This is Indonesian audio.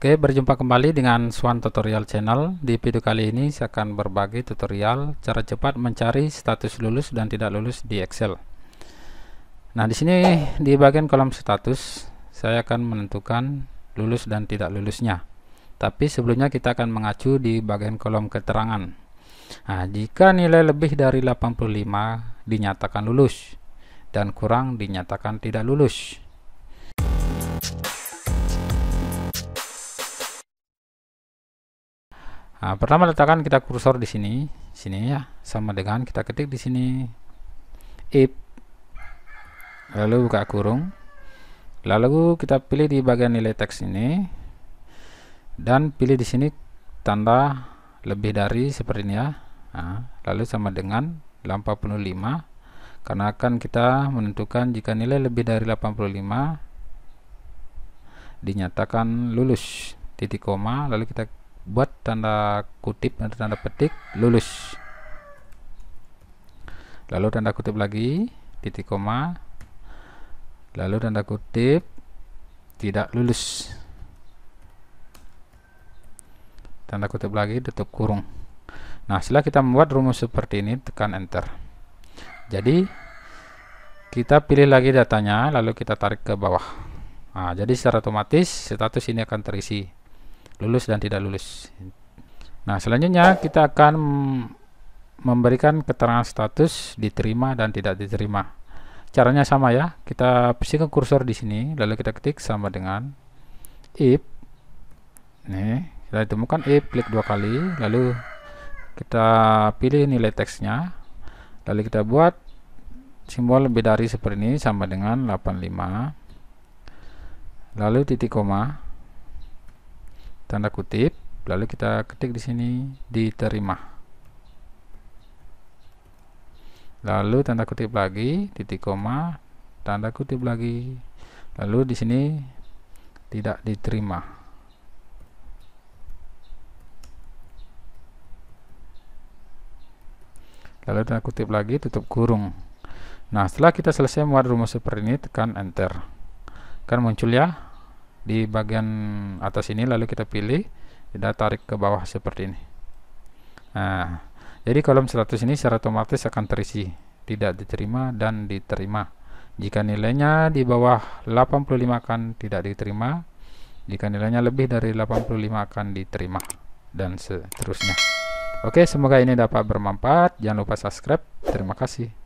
Oke, berjumpa kembali dengan Swan Tutorial Channel. Di video kali ini saya akan berbagi tutorial cara cepat mencari status lulus dan tidak lulus di Excel. Nah, di sini di bagian kolom status saya akan menentukan lulus dan tidak lulusnya. Tapi sebelumnya kita akan mengacu di bagian kolom keterangan. Nah, jika nilai lebih dari 85 dinyatakan lulus dan kurang dinyatakan tidak lulus. Nah, pertama letakkan kita kursor di sini, sini ya, sama dengan kita ketik di sini if lalu buka kurung. Lalu kita pilih di bagian nilai teks ini dan pilih di sini tanda lebih dari seperti ini ya. Nah, lalu sama dengan 85 karena akan kita menentukan jika nilai lebih dari 85 dinyatakan lulus titik koma lalu kita buat tanda kutip atau tanda petik lulus lalu tanda kutip lagi titik koma lalu tanda kutip tidak lulus tanda kutip lagi tutup kurung nah setelah kita membuat rumus seperti ini tekan enter jadi kita pilih lagi datanya lalu kita tarik ke bawah nah, jadi secara otomatis status ini akan terisi lulus dan tidak lulus. Nah, selanjutnya kita akan memberikan keterangan status diterima dan tidak diterima. Caranya sama ya, kita ke kursor di sini, lalu kita ketik sama dengan if. Nih, kita temukan if, klik dua kali, lalu kita pilih nilai teksnya, lalu kita buat simbol lebih dari seperti ini sama dengan 85, lalu titik koma, tanda kutip lalu kita ketik di sini diterima lalu tanda kutip lagi titik koma tanda kutip lagi lalu di sini tidak diterima lalu tanda kutip lagi tutup kurung nah setelah kita selesai membuat rumus seperti ini tekan enter kan muncul ya di bagian atas ini lalu kita pilih kita tarik ke bawah seperti ini nah jadi kolom 100 ini secara otomatis akan terisi tidak diterima dan diterima jika nilainya di bawah 85 akan tidak diterima jika nilainya lebih dari 85 akan diterima dan seterusnya oke semoga ini dapat bermanfaat jangan lupa subscribe terima kasih